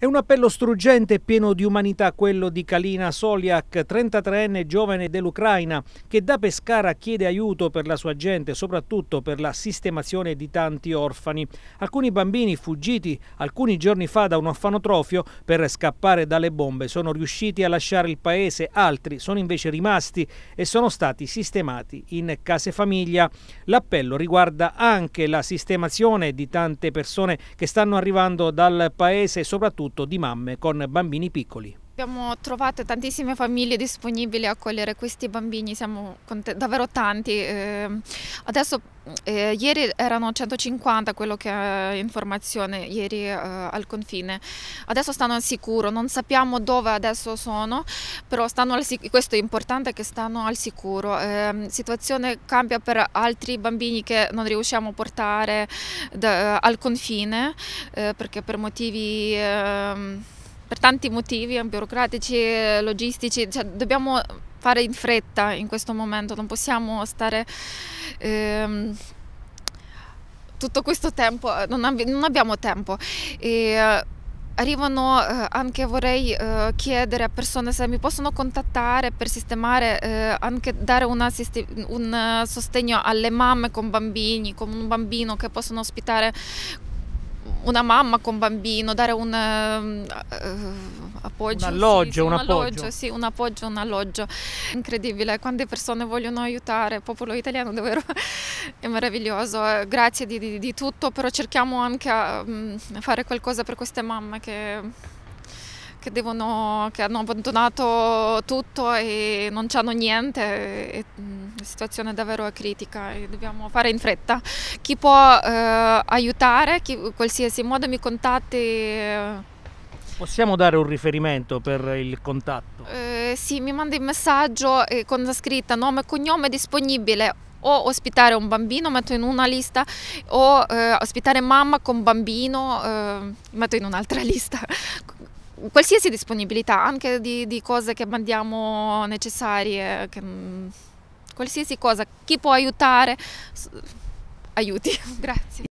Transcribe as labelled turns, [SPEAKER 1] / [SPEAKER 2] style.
[SPEAKER 1] È un appello struggente e pieno di umanità quello di Kalina Soliak, 33enne giovane dell'Ucraina, che da Pescara chiede aiuto per la sua gente, soprattutto per la sistemazione di tanti orfani. Alcuni bambini fuggiti alcuni giorni fa da un orfanotrofio per scappare dalle bombe sono riusciti a lasciare il paese, altri sono invece rimasti e sono stati sistemati in case famiglia. L'appello riguarda anche la sistemazione di tante persone che stanno arrivando dal paese, soprattutto soprattutto di mamme con bambini piccoli.
[SPEAKER 2] Abbiamo trovato tantissime famiglie disponibili a accogliere questi bambini, siamo davvero tanti. Eh, adesso eh, ieri erano 150 quello che è informazione, ieri eh, al confine. Adesso stanno al sicuro, non sappiamo dove adesso sono, però stanno al sicuro, questo è importante che stanno al sicuro. Eh, situazione cambia per altri bambini che non riusciamo a portare da, al confine eh, perché per motivi... Ehm, per tanti motivi, eh, burocratici, eh, logistici, cioè dobbiamo fare in fretta in questo momento, non possiamo stare... Ehm, tutto questo tempo, eh, non, ab non abbiamo tempo. E, arrivano eh, anche vorrei eh, chiedere a persone se mi possono contattare per sistemare eh, anche dare un sostegno alle mamme con bambini con un bambino che possono ospitare una mamma con bambino, dare un, uh, appoggio, un alloggio, sì, un, un, appoggio. Alloggio, sì, un appoggio, un alloggio. Incredibile, quante persone vogliono aiutare il popolo italiano, davvero è meraviglioso. Grazie di, di, di tutto, però cerchiamo anche di mm, fare qualcosa per queste mamme che, che, devono, che hanno abbandonato tutto e non hanno niente. E, mm, la situazione è critica e dobbiamo fare in fretta. Chi può eh, aiutare, chi, in qualsiasi modo mi contatti. Eh.
[SPEAKER 1] Possiamo dare un riferimento per il contatto?
[SPEAKER 2] Eh, sì, mi manda il messaggio con la scritta nome e cognome disponibile o ospitare un bambino, metto in una lista, o eh, ospitare mamma con bambino, eh, metto in un'altra lista qualsiasi disponibilità, anche di, di, cose che mandiamo necessarie, che mm, qualsiasi cosa, chi può aiutare, aiuti.
[SPEAKER 1] Grazie.